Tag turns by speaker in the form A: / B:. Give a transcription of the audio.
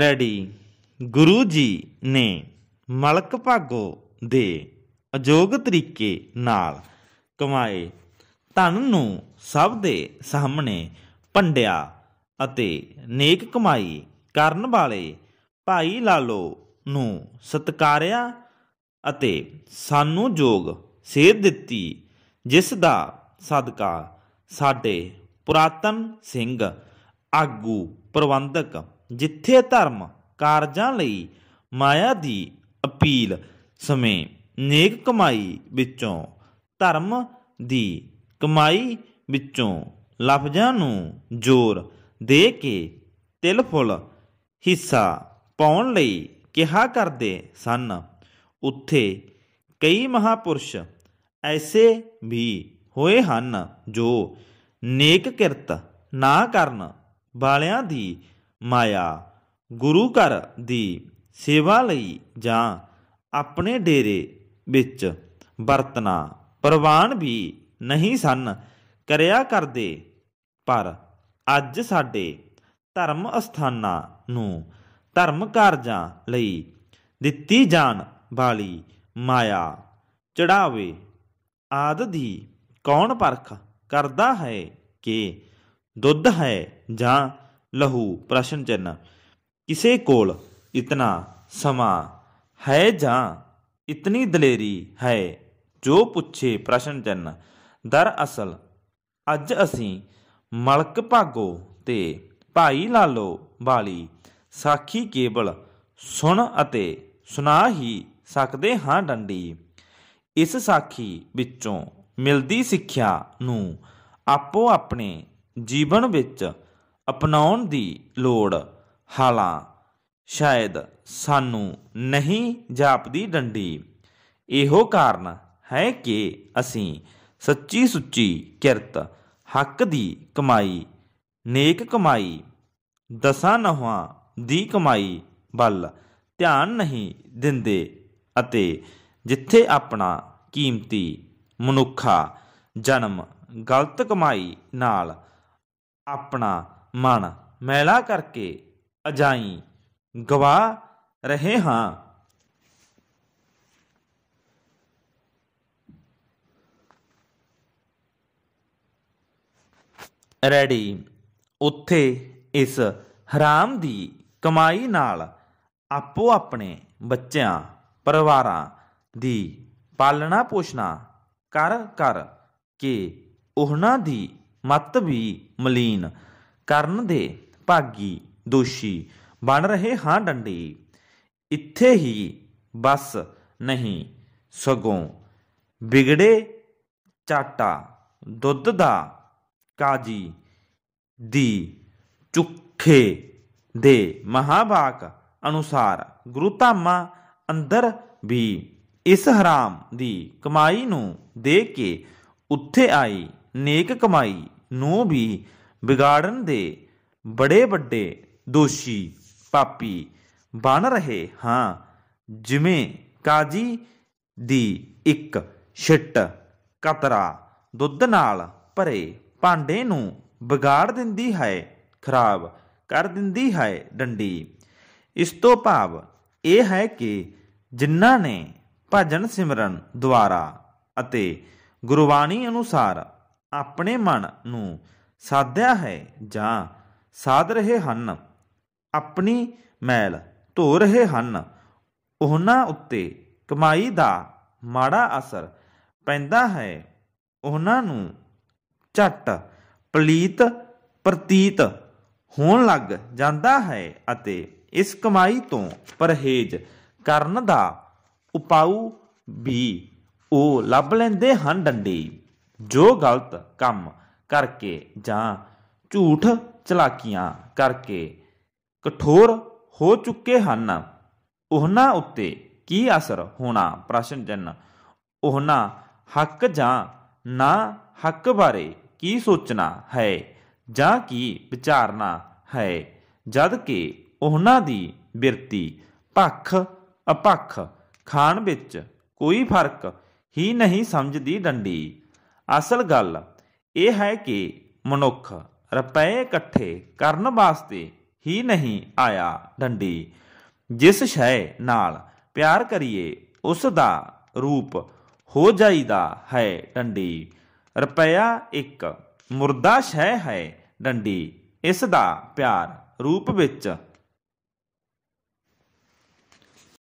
A: ready ਗੁਰੂ ਜੀ ਨੇ ਮਲਕ ਭਾਗੋ ਦੇ ਅਜੋਗ ਤਰੀਕੇ ਨਾਲ ਕਮਾਏ ਧਨ ਨੂੰ ਸਭ ਦੇ ਸਾਹਮਣੇ ਪੰਡਿਆ ਅਤੇ ਨੇਕ ਕਮਾਈ ਕਰਨ ਵਾਲੇ ਭਾਈ ਲਾਲੋ ਨੂੰ ਸਤਕਾਰਿਆ ਅਤੇ ਸਾਨੂੰ ਜੋਗ ਸੇਧ ਦਿੱਤੀ ਜਿਸ ਦਾ ਸਦਕਾ ਸਾਡੇ ਪੁਰਾਤਨ ਸਿੰਘ ਆਗੂ ਪ੍ਰਬੰਧਕ ਜਿੱਥੇ ਧਰਮ ਕਾਰਜਾਂ ਲਈ ਮਾਇਆ ਦੀ ਅਪੀਲ ਸਮੇਂ ਨੇਕ ਕਮਾਈ ਵਿੱਚੋਂ ਧਰਮ ਦੀ ਕਮਾਈ ਵਿੱਚੋਂ ਲਫ਼ਜ਼ਾਂ ਨੂੰ ਜ਼ੋਰ ਦੇ ਕੇ ਤਿਲ ਫੁੱਲ ਹਿੱਸਾ ਪਾਉਣ ਲਈ ਕਿਹਾ ਕਰਦੇ ਸਨ ਉੱਥੇ ਕਈ ਮਹਾਪੁਰਸ਼ ਐਸੇ ਵੀ ਹੋਏ ਹਨ ਜੋ ਨੇਕ ਕਿਰਤ ਨਾ ਕਰਨ ਵਾਲਿਆਂ ਦੀ ਮਾਇਆ ਗੁਰੂ ਘਰ ਦੀ ਸੇਵਾ ਲਈ ਜਾਂ ਆਪਣੇ ਡੇਰੇ ਵਿੱਚ ਵਰਤਨਾ ਪ੍ਰਵਾਨ ਵੀ ਨਹੀਂ ਸਨ ਕਰਿਆ ਕਰਦੇ ਪਰ ਅੱਜ ਸਾਡੇ ਧਰਮ ਅਸਥਾਨਾਂ ਨੂੰ ਧਰਮ ਕਾਰਜਾਂ ਲਈ ਦਿੱਤੀ ਜਾਣ ਵਾਲੀ ਮਾਇਆ ਚੜਾਵੇ ਆਦ ਦੀ ਕੌਣ ਪਰਖ ਕਰਦਾ ਹੈ ਕਿ ਦੁੱਧ ਹੈ ਜਾਂ ਲਹੂ ਪ੍ਰਸ਼ਨ ਚਿੰਨ ਕਿਸੇ ਕੋਲ ਇਤਨਾ ਸਮਾਂ ਹੈ ਜਾਂ ਇਤਨੀ ਦਲੇਰੀ ਹੈ ਜੋ ਪੁੱਛੇ ਪ੍ਰਸ਼ਨ ਚਿੰਨ ਦਰ ਅਸਲ ਅੱਜ ਅਸੀਂ ਮਲਕ ਭਾਗੋ ਤੇ ਭਾਈ ਲਾਲੋ ਵਾਲੀ ਸਾਖੀ ਕੇਵਲ ਸੁਣ ਅਤੇ ਸੁਣਾ ਹੀ ਸਕਦੇ ਹਾਂ ਡੰਡੀ ਇਸ ਸਾਖੀ ਵਿੱਚੋਂ ਮਿਲਦੀ ਸਿੱਖਿਆ ਨੂੰ ਆਪੋ ਆਪਣੇ ਜੀਵਨ ਵਿੱਚ ਅਪਣਾਉਣ ਦੀ ਲੋੜ ਹਾਲਾਂ ਸ਼ਾਇਦ ਸਾਨੂੰ ਨਹੀਂ ਜਾਪਦੀ ਡੰਡੀ ਇਹੋ ਕਾਰਨ ਹੈ ਕਿ ਅਸੀਂ ਸੱਚੀ ਸੁੱਚੀ ਕਿਰਤ ਹੱਕ ਦੀ ਕਮਾਈ ਨੇਕ ਕਮਾਈ ਦਸਾਂ ਨਹਾਂ ਦੀ ਕਮਾਈ ਵੱਲ ਧਿਆਨ ਨਹੀਂ ਦਿੰਦੇ ਅਤੇ ਜਿੱਥੇ ਆਪਣਾ ਕੀਮਤੀ ਮਨੁੱਖਾ ਜਨਮ ਗਲਤ ਕਮਾਈ ਨਾਲ ਆਪਣਾ ਮਨ ਮੈਲਾ ਕਰਕੇ ਅਜਾਈ ਗਵਾ ਰਹੇ ਹਾਂ ਰੈਡੀ ਉੱਥੇ ਇਸ ਹਰਾਮ ਦੀ ਕਮਾਈ ਨਾਲ ਆਪੋ ਆਪਣੇ ਬੱਚਿਆਂ ਪਰਿਵਾਰਾਂ ਦੀ ਪਾਲਣਾ ਪੋਸ਼ਣਾ ਕਰ ਕਰ ਕੇ ਉਹਨਾਂ ਦੀ ਮਤ ਵੀ ਮਲੀਨ ਕਰਨ ਦੇ ਭਾਗੀ ਦੋਸ਼ੀ ਬਣ ਰਹੇ ਹਾਂ ਡੰਡੀ ਇੱਥੇ ਹੀ ਬਸ ਨਹੀਂ ਸਗੋਂ ਵਿਗੜੇ ਚਾਟਾ ਦੁੱਧ ਦਾ ਕਾਜੀ ਦੀ ਚੁੱਖੇ ਦੇ ਮਹਾਭਾਗ ਅਨੁਸਾਰ ਗੁਰੂ ਧਾਮਾ ਅੰਦਰ ਵੀ ਇਸ ਹਰਾਮ ਦੀ ਕਮਾਈ ਨੂੰ ਦੇ ਕੇ ਉੱਥੇ ਆਈ ਨੇਕ ਕਮਾਈ ਨੂੰ ਵੀ ਵਿਗਾੜਨ ਦੇ ਬੜੇ ਵੱਡੇ ਦੋਸ਼ੀ ਪਾਪੀ ਬਣ ਰਹੇ ਹਾਂ ਜਿਵੇਂ ਕਾਜੀ ਦੀ ਇੱਕ ਛਿੱਟ ਕਤਰਾ ਦੁੱਧ ਨਾਲ ਭਰੇ ਭਾਂਡੇ ਨੂੰ ਵਿਗਾੜ ਦਿੰਦੀ ਹੈ ਖਰਾਬ ਕਰ ਦਿੰਦੀ ਹੈ ਡੰਡੀ ਇਸ ਤੋਂ ਭਾਵ ਇਹ ਹੈ ਕਿ ਜਿਨ੍ਹਾਂ ਨੇ ਭਜਨ ਸਿਮਰਨ ਦੁਆਰਾ ਅਤੇ ਗੁਰਬਾਣੀ ਅਨੁਸਾਰ ਆਪਣੇ ਮਨ ਨੂੰ ਸਾਧਿਆ ਹੈ ਜਾਂ ਸਾਧ ਰਹੇ ਹਨ ਆਪਣੀ ਮੈਲ ਧੋ ਰਹੇ ਹਨ ਉਹਨਾਂ ਉੱਤੇ ਕਮਾਈ ਦਾ ਮਾੜਾ ਅਸਰ ਪੈਂਦਾ ਹੈ ਉਹਨਾਂ ਨੂੰ ਝਟ ਪਲੀਤ ਪ੍ਰਤੀਤ ਹੋਣ ਲੱਗ ਜਾਂਦਾ ਹੈ ਅਤੇ ਇਸ ਕਮਾਈ ਤੋਂ ਪਰਹੇਜ਼ ਕਰਨ ਦਾ ਉਪਾਉ ਵੀ ਉਹ ਲੱਭ ਲੈਂਦੇ ਹਨ ਡੰਡੀ ਜੋ ਗਲਤ ਕੰਮ ਕਰਕੇ ਜਾਂ ਝੂਠ ਚਲਾਕੀਆਂ ਕਰਕੇ ਕਠੋਰ ਹੋ ਚੁੱਕੇ ਹਨ ਉਹਨਾਂ ਉੱਤੇ ਕੀ ਅਸਰ ਹੋਣਾ ਪ੍ਰਸ਼ਨ ਜਨ ਉਹਨਾਂ ਹੱਕ ਜਾਂ ਨਾ ਹੱਕ ਬਾਰੇ ਕੀ ਸੋਚਣਾ ਹੈ ਜਾਂ ਕੀ ਵਿਚਾਰਨਾ ਹੈ ਜਦ ਕਿ ਉਹਨਾਂ ਦੀ ਬਿਰਤੀ ਪੱਖ ਅਪੱਖ ਖਾਣ ਵਿੱਚ ਕੋਈ ਫਰਕ ਹੀ ਨਹੀਂ ਸਮਝਦੀ ਡੰਡੀ ਅਸਲ ਗੱਲ ਇਹ ਹੈ ਕਿ ਮਨੁੱਖ ਰੁਪਏ ਇਕੱਠੇ ਕਰਨ ਵਾਸਤੇ ਹੀ ਨਹੀਂ ਆਇਆ ਡੰਡੀ ਜਿਸ ਸ਼ੈ ਨਾਲ ਪਿਆਰ ਕਰੀਏ ਉਸ ਦਾ ਰੂਪ ਹੋ ਜਾਈਦਾ ਹੈ ਡੰਡੀ ਰੁਪਇਆ ਇੱਕ ਮੁਰਦਾ ਸ਼ੈ ਹੈ ਡੰਡੀ ਇਸ ਦਾ ਪਿਆਰ ਰੂਪ ਵਿੱਚ